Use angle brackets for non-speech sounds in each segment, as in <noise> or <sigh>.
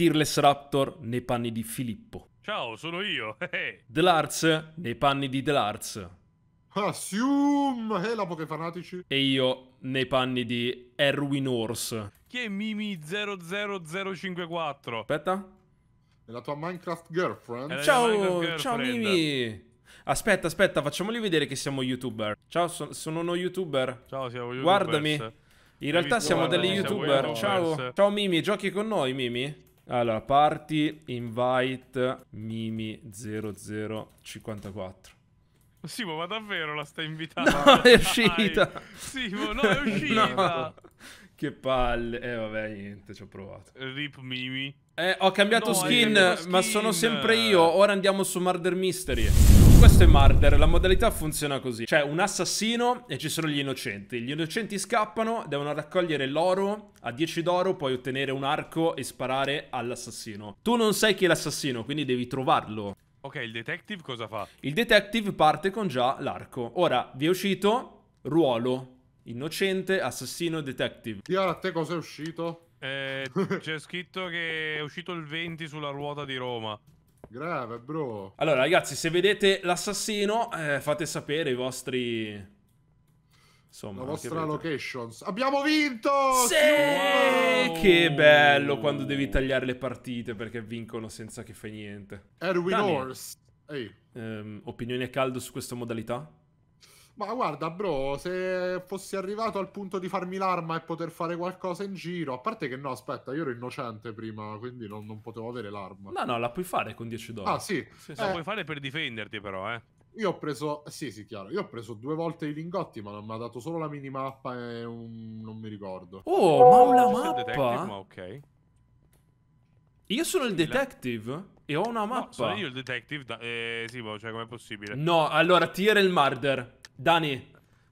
Tearless Raptor nei panni di Filippo. Ciao, sono io. <laughs> Eh, eh. The Delarz nei panni di The Delarz. Assume! Hela, eh, poche fanatici. E io nei panni di Erwin Horse. Chi è Mimi00054? Aspetta. È la tua Minecraft girlfriend? ciao, Minecraft ciao girlfriend. Mimi. Aspetta, aspetta, facciamoli vedere che siamo youtuber. Ciao, so sono uno youtuber. Ciao, siamo youtuber. Guardami. In realtà siamo degli youtuber. Siamo ciao. ciao Mimi, giochi con noi Mimi? Allora, party invite mimi0054. Simo, ma davvero la stai invitando? No, è uscita! Simo, no, è <laughs> uscita! No. Che palle. Eh, vabbè, niente, ci ho provato. Rip Mimi. Eh, ho cambiato no, skin, skin, ma sono sempre io. Ora andiamo su Murder Mystery. Questo è Murder, la modalità funziona così. C'è un assassino e ci sono gli innocenti. Gli innocenti scappano, devono raccogliere l'oro, a 10 d'oro puoi ottenere un arco e sparare all'assassino. Tu non sai chi è l'assassino, quindi devi trovarlo. Ok, il detective cosa fa? Il detective parte con già l'arco. Ora, vi è uscito ruolo, innocente, assassino, detective. Chiara, a te cosa è uscito? Eh, <laughs> c'è scritto che è uscito il 20 sulla ruota di Roma. Grave, bro. Allora, ragazzi, se vedete l'assassino, eh, fate sapere i vostri... Insomma, la vostra location. Abbiamo vinto! Sì! Wow! Che bello quando devi tagliare le partite perché vincono senza che fai niente. Erwin Horse. Ehi. Ehm, opinioni a caldo su questa modalità? Ma guarda, bro, se fossi arrivato al punto di farmi l'arma e poter fare qualcosa in giro, a parte che no, aspetta, io ero innocente prima, quindi non, non potevo avere l'arma. No, no, la puoi fare con 10 dollari. Ah, sì. sì, sì. La eh. puoi fare per difenderti, però, eh. Io ho preso, sì, sì, chiaro. Io ho preso due volte i lingotti, ma mi ha dato solo la minimappa e un... non mi ricordo. Oh, ma oh, una mappa? Detective, ma ok. Io sono il detective e ho una mappa. No, sono io il detective? Da... Eh, sì, boh, cioè com'è possibile? No, allora, Tier è il murder. Dani,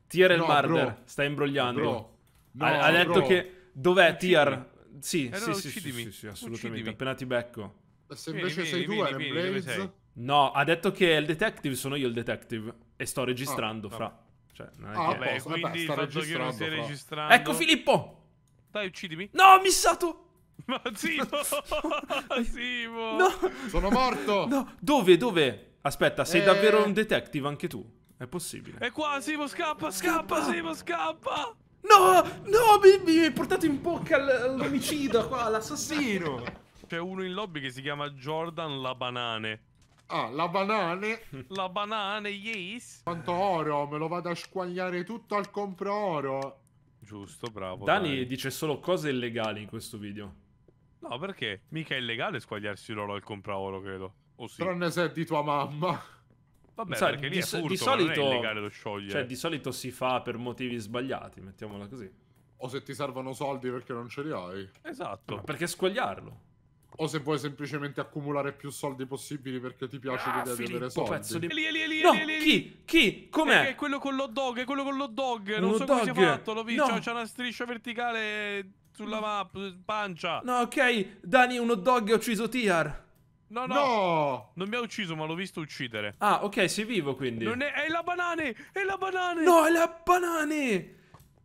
Tier è il Marder, sta imbrogliando. No, no, ha, ha, detto bro. che... Dov'è Uccidimi. Tier? Sì, eh, sì, sì, sì, sì, sì, assolutamente, Uccidimi. appena ti becco. Se invece vieni, sei tu, Aaron vieni, Blaze... Sei. No, ha detto che è il detective, sono io il detective. E sto registrando, ah, fra. Cioè, non è ah, che... Beh, quindi Vabbè, sta registrando, fra. registrando... Ecco Filippo! Dai, uccidimi. No, ho missato! Ma Simo! <laughs> Simo! No. Sono morto! No, dove, dove? Aspetta, sei eh... davvero un detective anche tu? È possibile. È qua, Simo, scappa, scappa, scappa. Simo, scappa! No, no, mi, mi hai portato in bocca l'omicida qua, l'assassino. C'è uno in lobby che si chiama Jordan La Banane. Ah, la banane? La banane, yes! Quanto oro, me lo vado a squagliare tutto al compro oro. Giusto, bravo. Dani dai. dice solo cose illegali in questo video. No, perché? Mica è illegale squagliarsi l'oro al compra oro, credo. O sì. Tranne se è di tua mamma. Vabbè, sai, perché lì di, è furto, di solito, non è illegale lo sciogliere. Cioè, di solito si fa per motivi sbagliati, mettiamola così. O se ti servono soldi perché non ce li hai. Esatto. Ma perché squagliarlo? O se vuoi semplicemente accumulare più soldi possibili perché ti piace ah, l'idea Filippo, di avere soldi. Pezzo di... Lì, lì, lì, no, lì, chi? Chi? Com'è? È, eh, quello con l'hot dog, è quello con l'hot dog. Non so dog. come si è fatto, l'ho visto. No. C'è una striscia verticale sulla mappa, pancia. No, ok, Dani, un hot dog e ho ucciso Tiar. No, no, no, Non mi ha ucciso, ma l'ho visto uccidere. Ah, ok, sei vivo quindi. Non è... è la banane! È la banane! No, è la banane!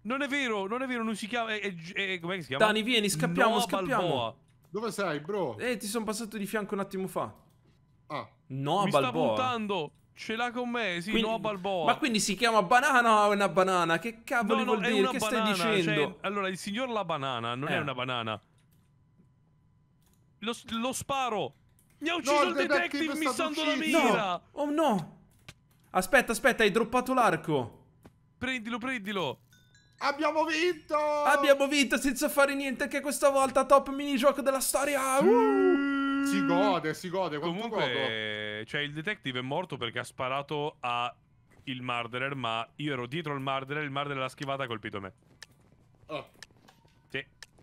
Non è vero, non è vero, non si chiama... È, è, è... Com'è che si chiama? Dani, vieni, scappiamo, Noa scappiamo. Balboa. Dove sei, bro? Eh, ti sono passato di fianco un attimo fa. Ah. No, mi Balboa. Mi sta puntando! Ce l'ha con me, sì, quindi, no Balboa. Ma quindi si chiama banana o è una banana? Che cavolo no, vuol no, dire? Che banana, stai cioè, dicendo? Cioè, allora, il signor la banana non eh. è una banana. Lo, lo sparo. Mi ha ucciso no, il detective, detective missando la mira! No. Oh no! Aspetta, aspetta, hai droppato l'arco! Prendilo, prendilo! Abbiamo vinto! Abbiamo vinto senza fare niente anche questa volta, top minigioco della storia! Sì. Uh. Si gode, si gode, Comunque, godo. cioè, il detective è morto perché ha sparato a il murderer, ma io ero dietro il murderer, il murderer l'ha schivata e ha colpito me. Oh.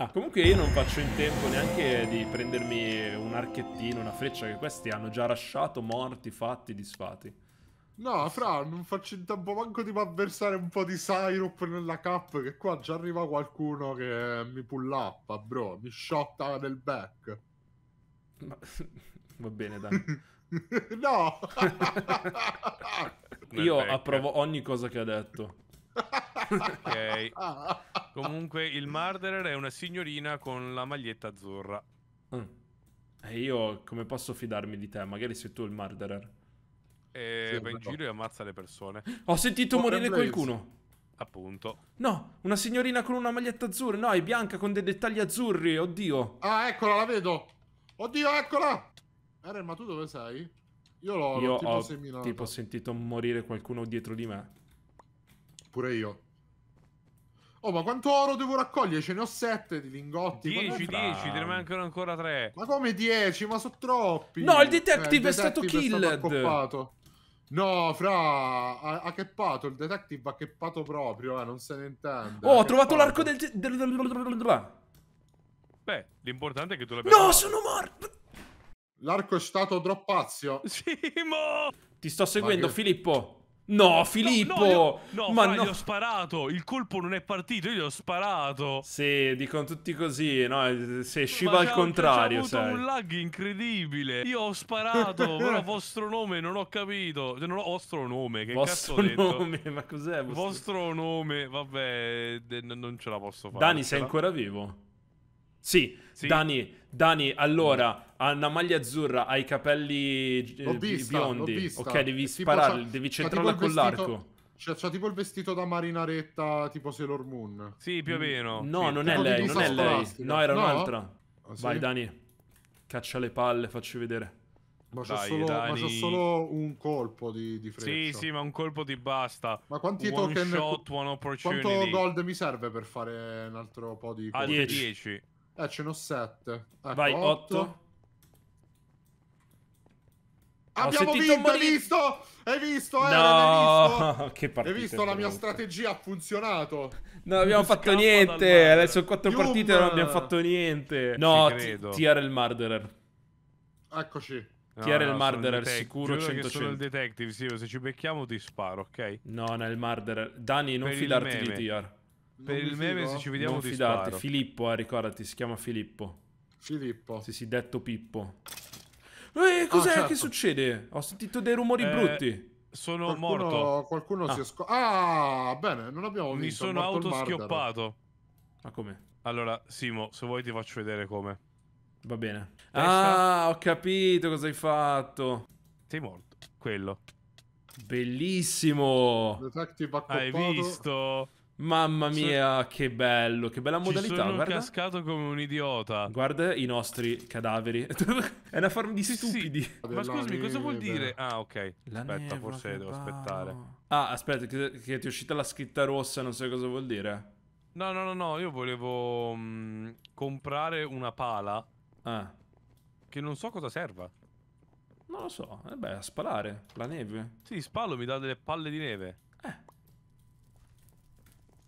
Ah, comunque io non faccio in tempo neanche di prendermi un archettino, una freccia, che questi hanno già lasciato morti, fatti, disfatti. No, fra, non faccio in tempo manco di avversare un po' di syrup nella cap, che qua già arriva qualcuno che mi pull up, bro, mi shotta nel back. Ma... <laughs> Va bene, dai. <laughs> no! io approvo ogni cosa che ha detto ok. <laughs> Comunque il murderer è una signorina con la maglietta azzurra. Mm. E io come posso fidarmi di te? Magari sei tu il murderer. E sì, va in giro e ammazza le persone. Ho sentito What morire qualcuno. Appunto. No, una signorina con una maglietta azzurra. No, è bianca con dei dettagli azzurri. Oddio. Ah, eccola, la vedo. Oddio, eccola. Eren, ma tu dove sei? Io l'ho tipo ho seminato. tipo sentito morire qualcuno dietro di me. Pure io. Oh, ma quanto oro devo raccogliere? Ce ne ho sette di lingotti. 10, 10, te ne mancano ancora 3. Ma come 10? Ma sono troppi. No, il detective, eh, il detective è stato killed. No, fra, ha, ha keppato, il detective ha cheppato proprio, eh, non se ne intende. Oh, ho trovato l'arco del... Beh, l'importante è che tu l'abbia... No, fatto. sono morto! L'arco è stato droppazio. Sì, mo! Ti sto seguendo, che... Filippo. No, Filippo! No, no, io, no, ma fra, no. gli ho sparato. Il colpo non è partito, io gli ho sparato. Sì, dicono tutti così, no? Se sciva al contrario, c'è avuto un lag incredibile. Io ho sparato, <laughs> però vostro nome non ho capito. Cioè, non ho vostro nome, che vostro cazzo ho detto? nome, ma cos'è vostro... vostro nome? Vabbè, non ce la posso fare. Dani, sei ancora vivo? Sì, sì. Dani, Dani, allora mm. ha una maglia azzurra, ha i capelli eh, vista, biondi. Ok, devi spararli, devi centrarla con vestito, l'arco. C'ha, c'ha, tipo il vestito da marinaretta, tipo Sailor Moon. Sì, più o mm. meno. No, sì. non è lei, non è lei. No, era no? un'altra. Ah, sì? Vai, Dani. Caccia le palle, facci vedere. Ma c'è, Dai, solo, ma c'è solo, un colpo di, di freccia. Sì, sì, ma un colpo di basta. Ma quanti one token? Shot, one opportunity. Quanto gold mi serve per fare un altro po' di... A 10. Eh, ce n'ho 7. Ecco, ah, Vai, 8. Abbiamo vinto, morire. hai visto? Hai visto, eh? No, visto? <laughs> che partita. Hai visto la mia strategia ha funzionato. Non abbiamo fatto niente. Adesso quattro partite non abbiamo fatto niente. No, Tiare il Murderer. Eccoci. No, Tiare no, il Murderer, sicuro 100%. Sono il detective, sì, se ci becchiamo ti sparo, ok? No, no, il Murderer. Dani, non per fidarti di Tiar per il meme se ci vediamo non ti fidate, sparo. Filippo, eh, ricordati, si chiama Filippo. Filippo. si sì, detto Pippo. Eh, cos'è? Ah, certo. Che succede? Ho sentito dei rumori eh, brutti. Sono qualcuno, morto. Qualcuno ah. si è sco- Ah, bene, non abbiamo Mi vinto. Mi sono autoschioppato. Ma come? Allora, Simo, se vuoi ti faccio vedere come. Va bene. Testa. Ah, ho capito cosa hai fatto. Sei morto. Quello. Bellissimo. Hai visto? Mamma mia, che bello, che bella modalità. Ci sono guarda. cascato come un idiota. Guarda i nostri cadaveri. <laughs> è una forma di sì, stupidi. Sì. Ma scusami, cosa vuol dire? Ah, ok. La aspetta, forse devo aspettare. Ah, aspetta, che, che, ti è uscita la scritta rossa, non so cosa vuol dire. No, no, no, no, io volevo mh, mm, comprare una pala. Ah. Che non so cosa serva. Non lo so, eh beh, a spalare la neve. Sì, spalo mi dà delle palle di neve.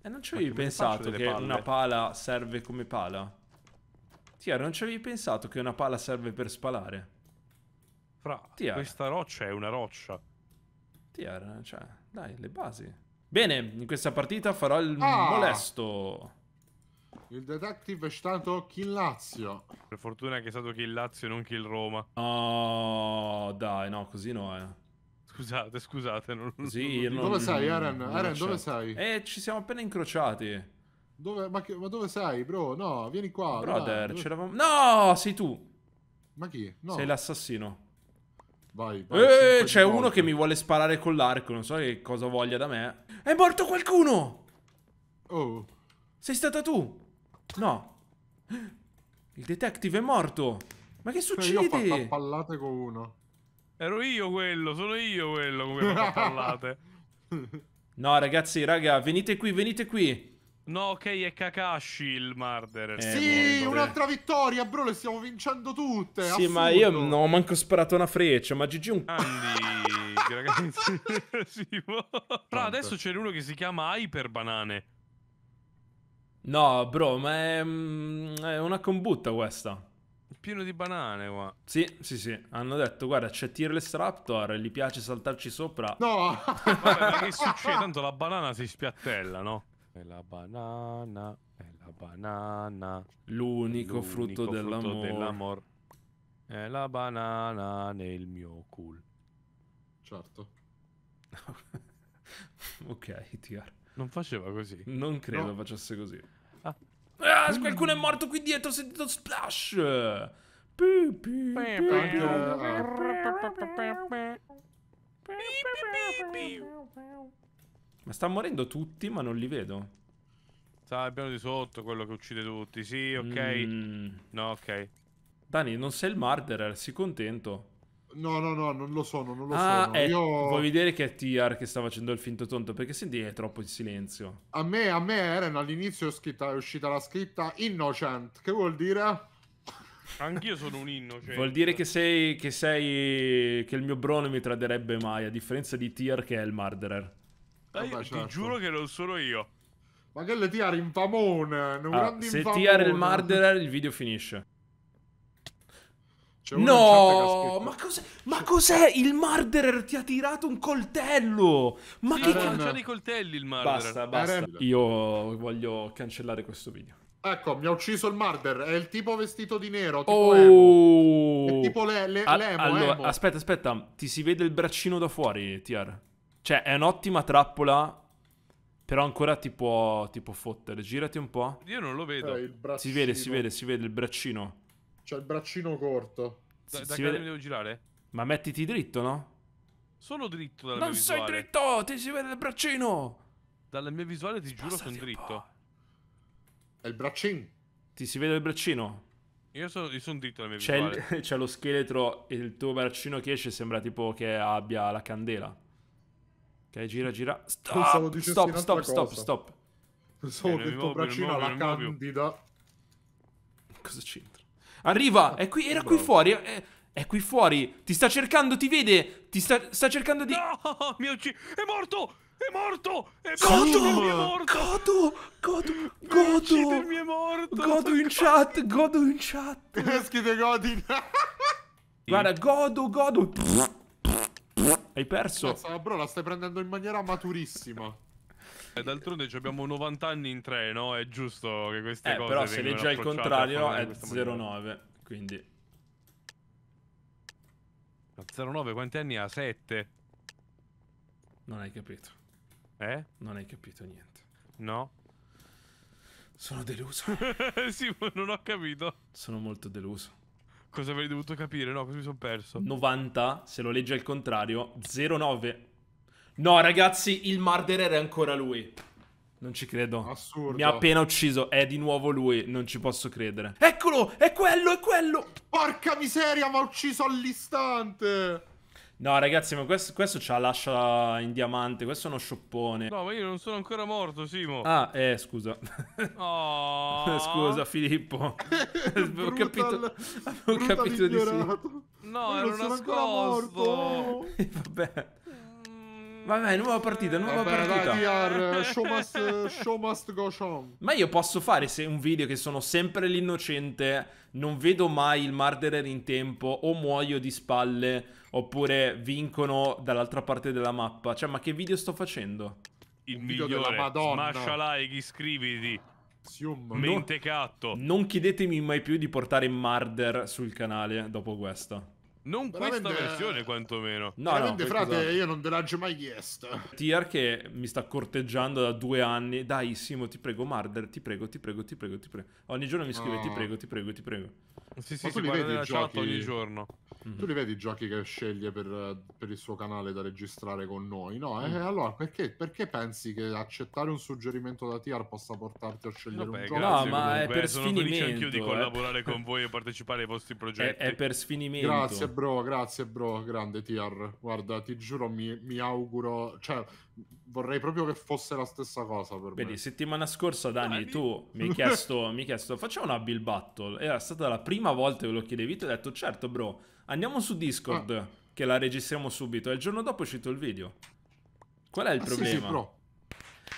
E non ci avevi pensato che una pala serve come pala? Tia, non ci avevi pensato che una pala serve per spalare? Fra, Tiara. questa roccia è una roccia. Tiara, cioè, dai, le basi. Bene, in questa partita farò il ah. molesto. Il detective è stato Kill Lazio. Per fortuna che è stato Kill Lazio e non Kill Roma. Oh, dai, no, così no, eh. Scusate, scusate. Non, sì, non, non, dove sei, Aaron? Aaron, dove sei? Eh, ci siamo appena incrociati. Dove, ma, che, ma, dove sei, bro? No, vieni qua. Brother, dai, dove... No, sei tu. Ma chi? No. Sei l'assassino. Vai, vai eh, c'è uno che mi vuole sparare con l'arco. Non so che cosa voglia da me. È morto qualcuno! Oh. Sei stata tu? No. Il detective è morto. Ma che succede? Eh, cioè, io ho fatto pallate con uno. Ero io quello, sono io quello come <laughs> parlate. no, ragazzi, raga, venite qui, venite qui. No, ok, è Kakashi il Marder. Eh, sì, un'altra vittoria, bro, le stiamo vincendo tutte. Sì, assurdo. ma io non ho manco sparato una freccia, ma GG un... Anni, <laughs> ragazzi. sì, <laughs> ma... Però adesso c'è uno che si chiama Hyper Banane. No, bro, ma è, mm, è una combutta questa pieno di banane qua. Sì, sì, sì. Hanno detto, guarda, c'è Tirless Raptor, gli piace saltarci sopra. No! <laughs> Vabbè, ma che succede? Tanto la banana si spiattella, no? E la banana, è la banana. L'unico frutto, frutto dell'amore. Dell è la banana nel mio culo. Certo. <laughs> ok, TR. Non faceva così. Non credo no. facesse così. Ah, mm. qualcuno è morto qui dietro, ho sentito splash. ma stanno morendo tutti, ma non li vedo. Sta il piano di sotto, quello che uccide tutti. Sì, ok. Mm. No, ok. Dani, non sei il murderer, si contento. No, no, no, non lo sono, non lo ah, sono. Eh, Io... Vuoi vedere che è Tiar che sta facendo il finto tonto? Perché senti è troppo in silenzio. A me, a me Eren, all'inizio è, scritta, è uscita la scritta Innocent, che vuol dire... Anch'io sono un innocente. Vuol dire che sei, che sei. che il mio bro non mi traderebbe mai, a differenza di Tyr che è il murderer. Dai, eh, Vabbè, certo. ti giuro che non sono io. Ma che le Tyr infamone, ah, Se Tyr è il murderer, il video finisce no, ma cos'è, ma cos'è? Il murderer ti ha tirato un coltello. Ma sì, che cazzo dei coltelli il murderer? Basta, basta. Io voglio cancellare questo video. Ecco, mi ha ucciso il murder. È il tipo vestito di nero. Tipo oh, emo. È tipo le, le, a- l'emo, allora, emo. Aspetta, aspetta. Ti si vede il braccino da fuori, Tiar. Cioè, è un'ottima trappola. Però ancora ti può, ti può fottere. Girati un po'. Io non lo vedo. Eh, si vede, si vede, si vede il braccino. C'ha il braccino corto. Da, da si vede... mi devo girare? Ma mettiti dritto, no? Sono dritto dalla non mia visuale. Non sei dritto! Ti si vede il braccino! Dalla mia visuale ti Spostati giuro sono dritto. È il braccino. Ti si vede il braccino? Io sono, son dritto dalla mia c'è visuale. <laughs> c'è lo scheletro e il tuo braccino che esce sembra tipo che abbia la candela. Ok, gira, gira. Stop, stop, stop, stop, stop. Pensavo che il tuo braccino ha la candida. Cosa c'entra? Arriva, è qui, era qui fuori. È, è qui fuori. Ti sta cercando, ti vede. Ti sta, sta cercando di. No, mi ha È morto! È morto! È morto! Godo! Godo! Godo! Mi è morto! Godo in chat! Godo in chat! <laughs> Scrive Godin! <laughs> Guarda, godo, godo! Hai perso! Cazzo, bro, la stai prendendo in maniera maturissima. E d'altronde abbiamo 90 anni in tre, no? È giusto che queste eh, cose però se leggi al contrario è 0,9, quindi... 0,9 quanti anni ha? 7? Non hai capito. Eh? Non hai capito niente. No? Sono deluso. <laughs> sì, ma non ho capito. Sono molto deluso. Cosa avrei dovuto capire? No, così mi sono perso. 90, se lo leggi al contrario, 09. No, ragazzi, il murderer è ancora lui. Non ci credo. Assurdo. Mi ha appena ucciso. È di nuovo lui. Non ci posso credere. Eccolo! È quello, è quello! Porca miseria, mi ha ucciso all'istante! No, ragazzi, ma questo, questo ce la lascia in diamante. Questo è uno scioppone. No, ma io non sono ancora morto, Simo. Ah, eh, scusa. Oh. <laughs> scusa, Filippo. <laughs> brutal, ho capito, avevo capito di sì. No, ero nascosto. <laughs> Vabbè. Vabbè, nuova partita, nuova Vabbè, partita. Dai, DR, <laughs> show, must, show must go on. Ma io posso fare se un video che sono sempre l'innocente, non vedo mai il murderer in tempo, o muoio di spalle, oppure vincono dall'altra parte della mappa. Cioè, ma che video sto facendo? Il, il migliore, video della Madonna. Lascia like, iscriviti. Sium. Mentecatto. non chiedetemi mai più di portare Marder sul canale dopo questo. Non veramente... questa versione, quantomeno. No, veramente, no, frate, cosa... io non te l'ho mai chiesto. Tier che mi sta corteggiando da due anni. Dai, Simo, ti prego, Marder, ti prego, ti prego, ti prego, ti prego. Ogni giorno mi scrive, oh. ti prego, ti prego, ti prego. Sì, sì, si vedi i giochi... ogni giorno. Mm-hmm. Tu li vedi i giochi che sceglie per, per, il suo canale da registrare con noi, no? Mm-hmm. Eh, e allora perché, perché, pensi che accettare un suggerimento da TR possa portarti a scegliere Vabbè, un gioco? No, ma è per sono felice di eh. collaborare eh? con <laughs> voi e partecipare ai vostri progetti. È, è, per sfinimento. Grazie, bro, grazie, bro, grande TR. Guarda, ti giuro, mi, mi auguro. Cioè, vorrei proprio che fosse la stessa cosa per Vedi, me. settimana scorsa, Dani, Dai, tu mi hai, <laughs> chiesto, mi hai chiesto, facciamo una Bill Battle. Era stata la prima volta che lo chiedevi, ti ho detto, certo bro, andiamo su Discord, ah. che la registriamo subito. E il giorno dopo è uscito il video. Qual è il ah, problema? Sì, sì, bro.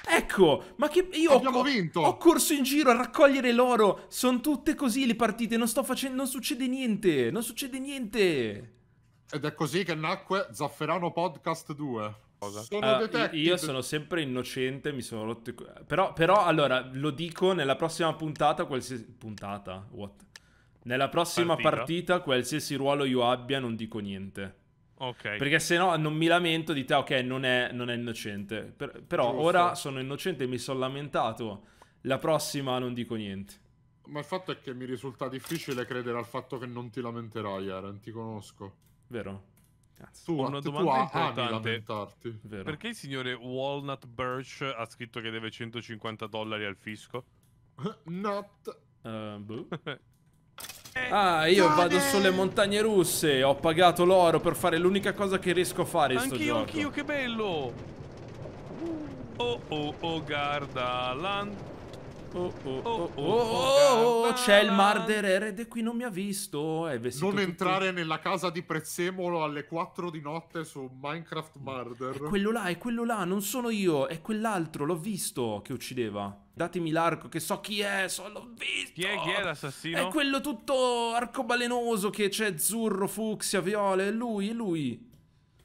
Ecco, ma che io Abbiamo ho, vinto. ho corso in giro a raccogliere l'oro. Sono tutte così le partite, non sto facendo non succede niente, non succede niente. Ed è così che nacque Zafferano Podcast 2 cosa. Sono allora, eh, io sono sempre innocente, mi sono rotto. Però, però, allora, lo dico nella prossima puntata, qualsiasi. Puntata? What? Nella prossima partita. partita, qualsiasi ruolo io abbia, non dico niente. Ok. Perché se no non mi lamento di te, ah, ok, non è, non è innocente. Per, però Giusto. ora sono innocente e mi sono lamentato. La prossima non dico niente. Ma il fatto è che mi risulta difficile credere al fatto che non ti lamenterai, Aaron, ti conosco. Vero? Cazzo, tu, una domanda importante. Perché il signore Walnut Birch ha scritto che deve 150 dollari al fisco? <laughs> Not. Uh, boh. <laughs> Ah, io vado sulle montagne russe. Ho pagato l'oro per fare l'unica cosa che riesco a fare. Anch'io, sto gioco. anch'io, che bello! Oh, oh, oh, guarda, l'antica. Oh, oh, oh, oh, oh, c'è il Marder ed è qui, non mi ha visto. È eh, vestito non entrare nella casa di Prezzemolo alle 4 di notte su Minecraft Marder. È quello là, è quello là, non sono io, è quell'altro, l'ho visto che uccideva. Datemi l'arco che so chi è, so, l'ho visto. Chi è, chi è l'assassino? È quello tutto arcobalenoso che c'è azzurro, fucsia, viola, è lui, è lui.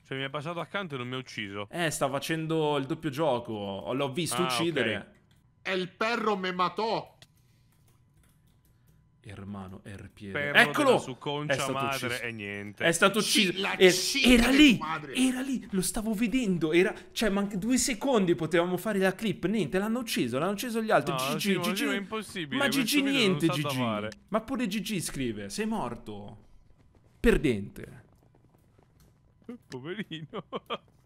Cioè mi è passato accanto e non mi ha ucciso. Eh, sta facendo il doppio gioco, l'ho visto ah, uccidere. Okay. È il perro me matò. Ermano, Erpiero. Eccolo! Su concia madre ucciso. e niente. È stato ucciso. Era, era lì, madre. era lì, lo stavo vedendo. Era... Cioè, manca due secondi potevamo fare la clip. Niente, l'hanno ucciso, l'hanno ucciso gli altri. No, Gigi, Gigi, Gigi. È impossibile. Ma GG niente, GG. Ma pure GG scrive, sei morto. Perdente. <laughs> Poverino. <laughs>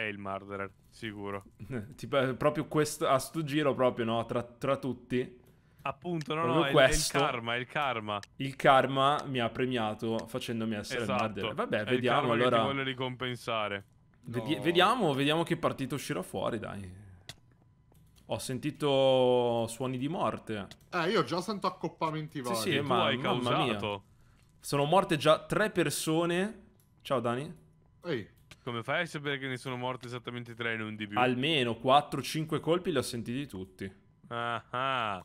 è il murderer, sicuro. <laughs> tipo, proprio questo, a sto giro proprio, no? Tra, tra tutti. Appunto, no, no, questo, è il karma, è il karma. Il karma mi ha premiato facendomi essere esatto. il murderer. Vabbè, è vediamo allora. Che ti voglio ricompensare. Vedi no. vediamo, vediamo che partita uscirà fuori, dai. Ho sentito suoni di morte. Eh, io già sento accoppamenti vari. Sì, sì, tu ma hai mamma causato. mia. Sono morte già tre persone. Ciao Dani. Ehi. Come fai a sapere che ne sono morti esattamente tre e non di più? Almeno 4-5 colpi li ho sentiti tutti. Ah ah.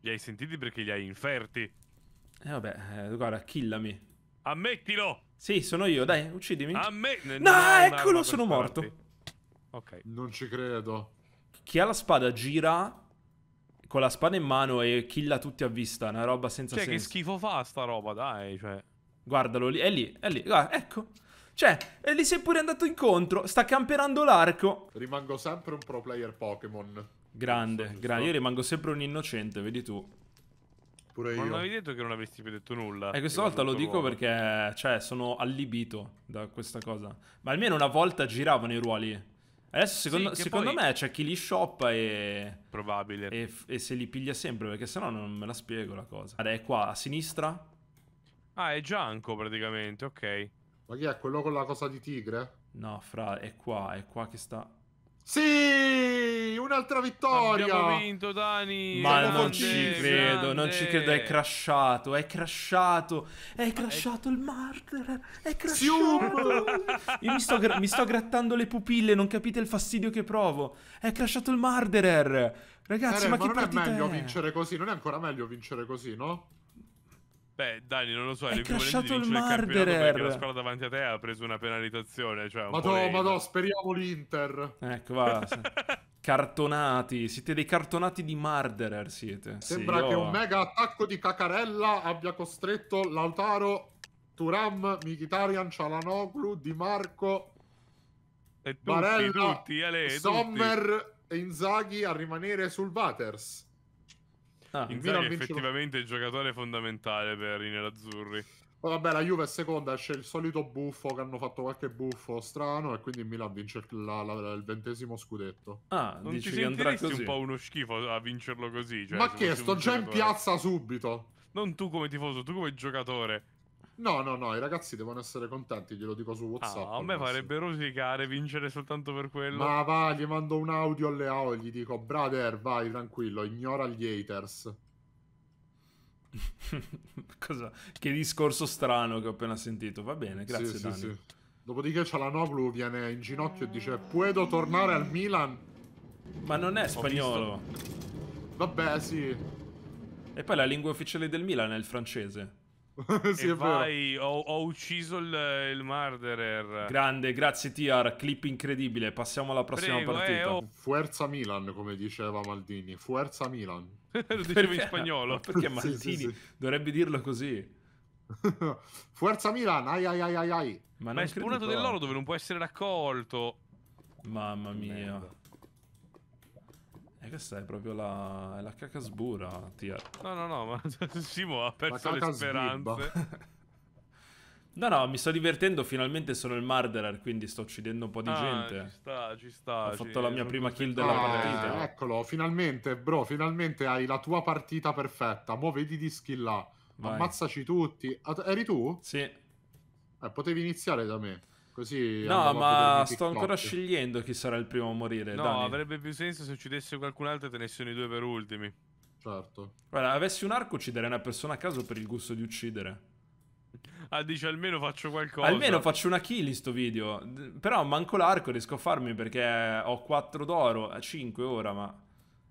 Li hai sentiti perché li hai inferti. Eh vabbè, eh, guarda, killami. Ammettilo! Sì, sono io, dai, uccidimi. Amme... No, no eccolo, sono morto. Ok. Non ci credo. Chi ha la spada gira con la spada in mano e killa tutti a vista, una roba senza cioè, senso. Cioè, che schifo fa sta roba, dai, cioè. Guardalo lì, è lì, è lì, guarda, ecco. Cioè, e lì sei pure andato incontro, sta camperando l'arco. Rimango sempre un pro player Pokémon. Grande, so, grande. Io rimango sempre un innocente, vedi tu. Pure io. non avevi detto che non avresti più detto nulla. E eh, questa volta lo dico uomo. perché, cioè, sono allibito da questa cosa. Ma almeno una volta giravano i ruoli. Adesso secondo, sì, secondo poi... me c'è chi li shoppa e... Probabile. E, e, se li piglia sempre, perché sennò non me la spiego la cosa. Ed è qua, a sinistra. Ah, è Gianco praticamente, ok. Ma chi è quello con la cosa di tigre? No, fra, è qua, è qua che sta. Sì, un'altra vittoria. Abbiamo vinto, Dani. Ma grande, non ci credo, grande. non ci credo. È crashato, è crashato, è crashato è... il murderer. È crashato. Io mi sto, mi sto, grattando le pupille, non capite il fastidio che provo. È crashato il murderer. Ragazzi, eh, ma, ma che non è meglio è? vincere così? Non è ancora meglio vincere così, no? Beh, Dani, non lo so, è l'equivalente di vincere il campionato perché la squadra davanti a te ha preso una penalizzazione. Cioè un madò, madò, speriamo l'Inter. Ecco, va. <laughs> cartonati, siete dei cartonati di Marderer, siete. Sembra sì, che oh. un mega attacco di Cacarella abbia costretto Lautaro, Turam, Mkhitaryan, Cialanoglu, Di Marco, e tutti, Barella, tutti, Sommer e Inzaghi a rimanere sul Waters. Ah, Inzaghi è effettivamente il giocatore fondamentale per i nerazzurri. Oh, vabbè, la Juve è seconda, c'è il solito buffo che hanno fatto qualche buffo strano e quindi Milan vince la, la, la, il ventesimo scudetto. Ah, non dici ti sentiresti un po' uno schifo a vincerlo così? Cioè, Ma che, sto già giocatore. in piazza subito! Non tu come tifoso, tu come giocatore. No, no, no, i ragazzi devono essere contenti, glielo dico su WhatsApp. Ah, a me farebbe rosicare vincere soltanto per quello. Ma va, gli mando un audio alle AO e gli dico, brother, vai tranquillo, ignora gli haters. <laughs> Cosa? Che discorso strano che ho appena sentito. Va bene, grazie sì, Dani. Sì, sì. Dopodiché c'è la Noglu, viene in ginocchio e dice, puedo tornare al Milan? Ma non è spagnolo. Visto... Vabbè, sì. E poi la lingua ufficiale del Milan è il francese. <laughs> sì, vai, ho, ho, ucciso il, il, murderer. Grande, grazie TR, clip incredibile. Passiamo alla prossima Prego, partita. Eh, oh. Fuerza Milan, come diceva Maldini. Fuerza Milan. <laughs> Lo diceva in spagnolo. Perché <laughs> Maldini sì, sì, dovrebbe dirlo così. Forza Milan, ai ai ai ai ai. Ma, Ma è spunato dell'oro dove non può essere raccolto. Mamma mia. Merda. E questa è proprio la, è la cacasbura, tia. No, no, no, ma <laughs> Simo ha perso le speranze. <laughs> no, no, mi sto divertendo, finalmente sono il murderer, quindi sto uccidendo un po' di ah, gente. Ci sta, ci sta. Ho ci fatto la mia prima kill della ah, partita. Eh, eccolo, finalmente, bro, finalmente hai la tua partita perfetta. Mo vedi di skill là. Vai. Ammazzaci tutti. Eri tu? Sì. Eh, potevi iniziare da me. Così no, ma sto ancora scegliendo chi sarà il primo a morire. No, Dani. avrebbe più senso se uccidesse qualcun altro e tenessero i due per ultimi. Certo. Guarda, avessi un arco ucciderei una persona a caso per il gusto di uccidere. Ah, dice almeno faccio qualcosa. Almeno faccio una kill in sto video. Però manco l'arco riesco a farmi perché ho 4 d'oro, 5 eh, ora, ma...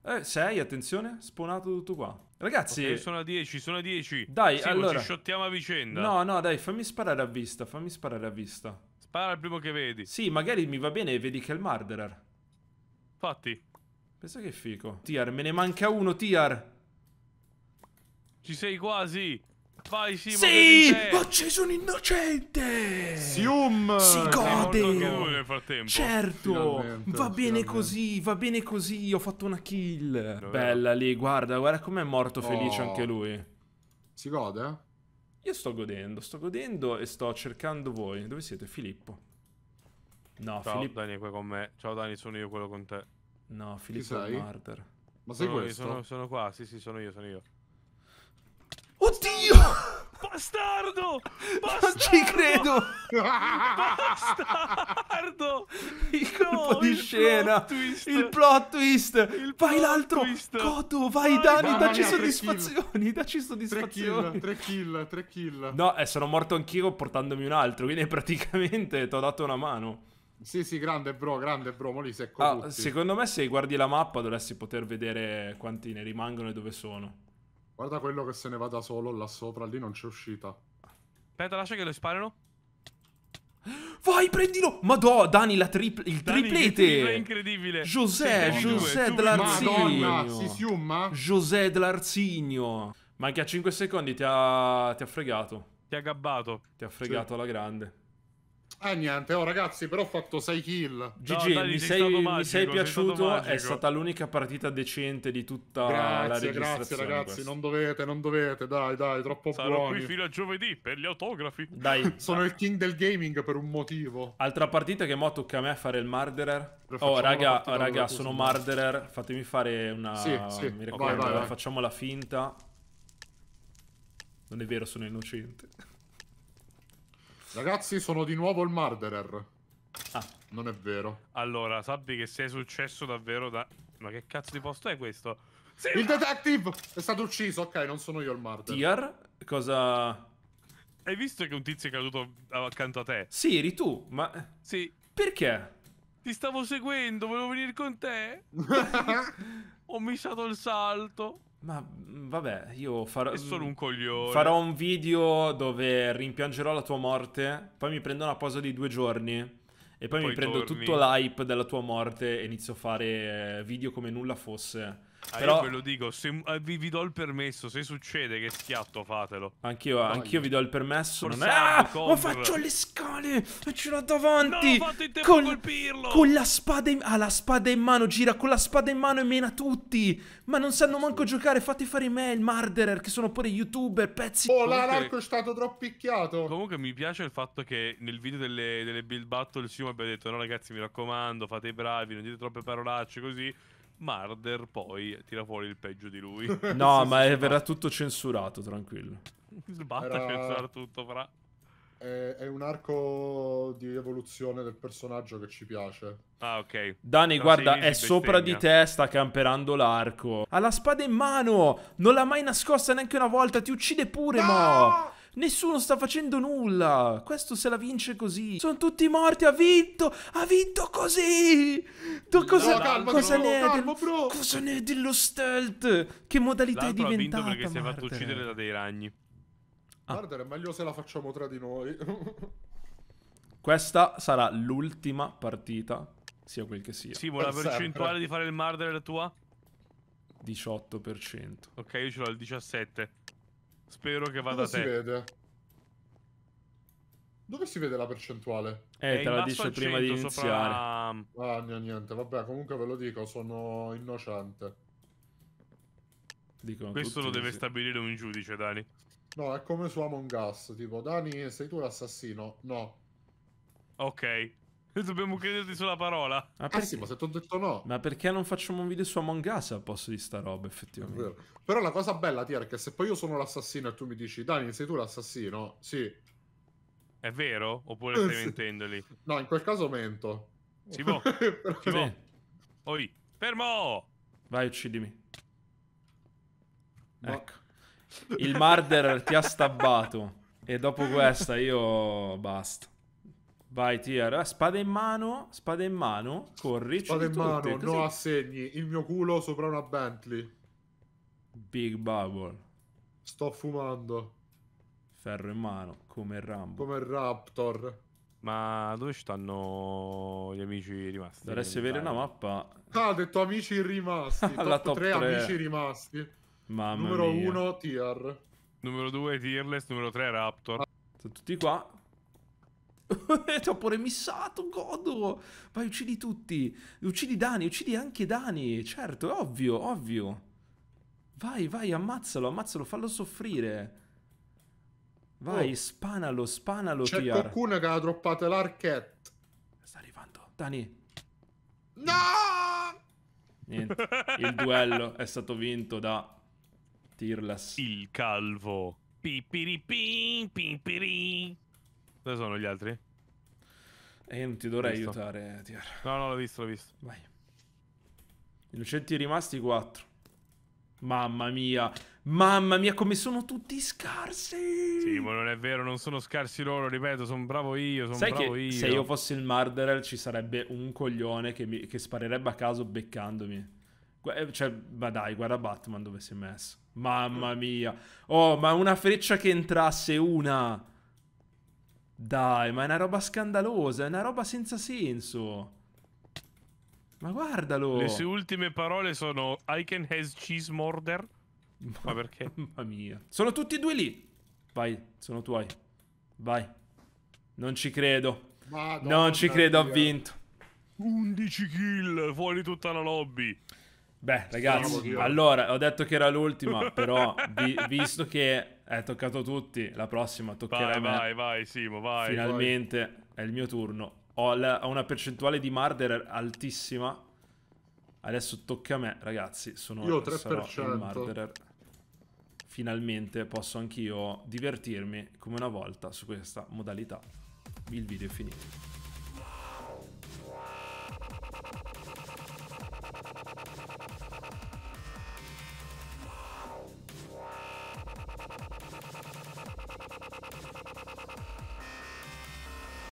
Eh, 6, attenzione, spawnato tutto qua. Ragazzi... Okay, sono a 10, sono a 10. Dai, sì, allora... ci shottiamo a vicenda. No, no, dai, fammi sparare a vista, fammi sparare a vista. Spara al primo che vedi. Sì, magari mi va bene e vedi che è il murderer. Fatti. Pensa che è fico. Tiar, me ne manca uno, Tiar. Ci sei quasi. Vai, Simo. Sì! Ho acceso un innocente! Sium! Si gode! nel frattempo. Certo! Finalmente, va bene così, va bene così. Ho fatto una kill. Dov'è? Bella lì, guarda, guarda com'è morto oh. felice anche lui. Si gode? eh? Io sto godendo, sto godendo e sto cercando voi. Dove siete? Filippo. No, Ciao, Filippo... Dani è con me. Ciao Dani, sono io quello con te. No, Filippo è Marder. Ma sei sono, questo? Sono, sono qua, sì sì, sono io, sono io. Oddio! Bastardo! Bastardo! Non ci credo! Bastardo! Il colpo no, di il scena! Plot twist. il plot twist! Il vai l'altro! Coto, vai, vai Dani, vai, dacci soddisfazioni! Dacci soddisfazioni! 3 kill, 3 kill, No, eh, sono morto anch'io portandomi un altro, quindi <laughs> praticamente ti ho dato una mano. Sì, sì, grande bro, grande bro, mo li secco ah, Secondo me se guardi la mappa dovresti poter vedere quanti ne rimangono e dove sono. Guarda quello che se ne va da solo là sopra, lì non c'è uscita. Aspetta, lascia che lo sparano. Vai, prendilo! Madò, Dani, la tripl il Dani, triplete! È incredibile! José, sì, José dell'Arsigno! Madonna, si fiumma? José dell'Arsigno! Manca 5 secondi, ti ha... ti ha fregato. Ti ha gabbato. Ti ha fregato sì. alla grande. Eh niente, oh ragazzi, però ho fatto 6 kill. GG, no, mi, sei, mi magico, sei piaciuto, sei è stata l'unica partita decente di tutta grazie, la registrazione. Grazie ragazzi, questa. non dovete, non dovete, dai, dai, troppo Sarò buoni. qui fino a giovedì per gli autografi. Dai. <laughs> Sono dai. il king del gaming per un motivo. Altra partita che mo tocca a me fare il murderer. Oh raga, raga sono così. murderer, fatemi fare una... Sì, sì. Mi ricordo, vai, vai, vai. facciamo la finta. Non è vero, sono innocente. Ragazzi, sono di nuovo il murderer. Ah. Non è vero. Allora, sappi che sei successo davvero da... Ma che cazzo di posto è questo? Sì, il detective è stato ucciso. Ok, non sono io il murderer. Tier? Cosa... Hai visto che un tizio è caduto accanto a te? Sì, eri tu, ma... Sì. Perché? Ti stavo seguendo, volevo venire con te. <laughs> Ho missato il salto. Ma mm, vabbè, io farò... È solo mm, un coglione. Farò un video dove rimpiangerò la tua morte, poi mi prendo una pausa di due giorni e poi, poi mi prendo torni. tutto l'hype della tua morte e inizio a fare video come nulla fosse Ah, Però... Io ve lo dico, se, eh, vi, vi, do il permesso, se succede che schiatto fatelo. Anch'io, anch'io vi do il permesso. non è... Ah, ma faccio le scale! Ce l'ho davanti! Non No, fatto in tempo con... colpirlo! Con la spada in... Ah, la spada in mano, gira con la spada in mano e mena tutti! Ma non sanno manco giocare, fate fare me, il Murderer, che sono pure youtuber, pezzi... Oh, Comunque... l'anarco è stato troppo picchiato! Comunque mi piace il fatto che nel video delle, delle build battle il Simo abbia detto no ragazzi mi raccomando, fate i bravi, non dite troppe parolacce, così... Marder poi tira fuori il peggio di lui. <laughs> No, sì, ma sì, verrà no. tutto censurato, tranquillo. <laughs> Sbatta Era... censurare tutto, fra. È, è, un arco di evoluzione del personaggio che ci piace. Ah, ok. Dani, Però guarda, è sopra di te, sta camperando l'arco. Ha la spada in mano! Non l'ha mai nascosta neanche una volta, ti uccide pure, no! Mo! Nessuno sta facendo nulla. Questo se la vince così. Sono tutti morti. Ha vinto. Ha vinto così. Do cosa, no, calma, cosa bro, ne è? Calma, del, cosa ne è dello stealth? Che modalità è diventata? Ha vinto perché si è fatto uccidere da dei ragni. Ah. Guarda, è meglio se la facciamo tra di noi. <laughs> Questa sarà l'ultima partita, sia quel che sia. Sì, ma la percentuale di fare il murder è la tua? 18%. Ok, io ce l'ho il 17%. Spero che vada a te. si vede? Dove si vede la percentuale? Eh, te la dice prima di iniziare. Sopra... Ah, niente, vabbè, comunque ve lo dico, sono innocente. Dicono Questo lo deve sì. stabilire un giudice, Dani. No, è come su Among Us, tipo, Dani, sei tu l'assassino? No. Ok. <laughs> Dobbiamo crederti sulla parola. Ma ah, perché... Ah sì, ma se ti ho detto no. Ma perché non facciamo un video su Among Us al posto di sta roba, effettivamente? Però la cosa bella, Tier, è che se poi io sono l'assassino e tu mi dici, Dani, sei tu l'assassino? Sì. È vero? Oppure eh, stai sì. mentendo lì? No, in quel caso mento. Cibo. Però... Cibo. Sì. Oi. Fermo! Vai, uccidimi. Ma... Ecco. Il Marder ti ha stabbato. E dopo <laughs> questa io... Basta. Vai, Tier. Ah, spada in mano, spada in mano, corri. Spada in mano, così. no assegni. Il mio culo sopra una Bentley. Big Bubble. Sto fumando. Ferro in mano, come il Rambo. Come il Raptor. Ma dove stanno gli amici rimasti? Dovresti avere una mappa. Ah, ha detto amici rimasti. <laughs> top, top 3, 3, amici rimasti. Mamma numero mia. 1 Tier. Numero 2 Tierless, numero 3 Raptor. Sono tutti qua. Eh, ti ho pure missato, godo! Vai, uccidi tutti! Uccidi Dani, uccidi anche Dani! Certo, è ovvio, ovvio! Vai, vai, ammazzalo, ammazzalo, fallo soffrire! Vai, oh. spanalo, spanalo, C'è qualcuno che ha droppato l'archet! Sta arrivando, Dani! No! Niente, il duello è stato vinto da Tirlas. Il calvo. Pipiripin, pipirin. Dove sono gli altri? E eh, io non ti dovrei visto. aiutare, Tiar. No, no, l'ho visto, l'ho visto. Vai. I Innocenti rimasti 4. Mamma mia, mamma mia, come sono tutti scarsi. Sì, ma non è vero, non sono scarsi loro, ripeto, sono bravo io, sono Sai bravo io. Se io fossi il Marderer ci sarebbe un coglione che, mi, che sparerebbe a caso beccandomi. Eh, cioè, ma dai, guarda Batman dove si è messo. Mamma mia. Oh, ma una freccia che entrasse una. Dai, ma è una roba scandalosa, è una roba senza senso. Ma guardalo! Le sue ultime parole sono I can has cheese murder. Ma perché? Mamma mia. Sono tutti e due lì. Vai, sono tuoi. Vai. Non ci credo. Madonna non ci credo, mia. ho vinto. 11 kill, fuori tutta la lobby. Beh, ragazzi, allora ho detto che era l'ultima, però vi, visto che è eh, toccato tutti, la prossima toccherà vai, a me. Vai, vai, Simo, vai. Finalmente vai. è il mio turno. Ho, la, ho, una percentuale di murderer altissima. Adesso tocca a me, ragazzi. Sono io 3%. murderer. Finalmente posso anch'io divertirmi come una volta su questa modalità. Il video è finito.